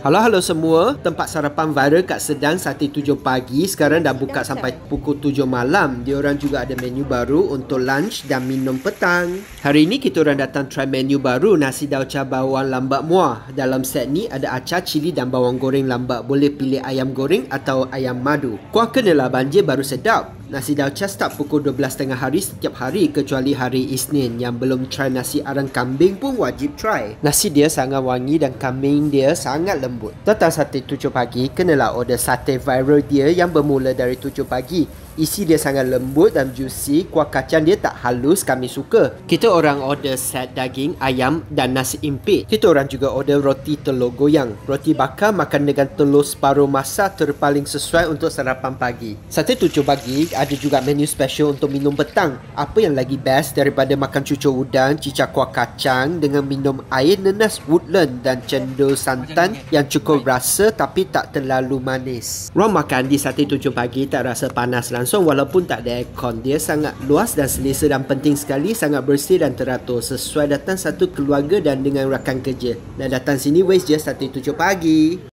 Halo halo semua, tempat sarapan viral kat Sedang Sate 7 pagi sekarang dah buka sampai pukul 7 malam. Diorang juga ada menu baru untuk lunch dan minum petang. Hari ini kita orang datang try menu baru nasi daun cabai bawang lambak muah. Dalam set ni ada acar cili dan bawang goreng lambak. Boleh pilih ayam goreng atau ayam madu. Kuah kenalah banjir baru sedap. Nasi dalca start pukul 12.30 hari setiap hari kecuali hari Isnin yang belum try nasi arang kambing pun wajib try. Nasi dia sangat wangi dan kambing dia sangat lembut. Datang sate 7 pagi, kenalah order sate viral dia yang bermula dari 7 pagi. Isi dia sangat lembut dan juicy, kuah kacang dia tak halus kami suka. Kita orang order set daging, ayam dan nasi impit. Kita orang juga order roti telur goyang. Roti bakar makan dengan telur separuh masak terpaling sesuai untuk sarapan pagi. Sate tujuh pagi ada juga menu special untuk minum petang. Apa yang lagi best daripada makan cucur udang, cicak kuah kacang dengan minum air nenas woodland dan cendol santan yang cukup rasa tapi tak terlalu manis. Ruang makan di Sate 7 Pagi tak rasa panas langsung walaupun tak ada aircon. Dia sangat luas dan selesa dan penting sekali sangat bersih dan teratur sesuai datang satu keluarga dan dengan rakan kerja. Dan datang sini waste je Sate 7 Pagi.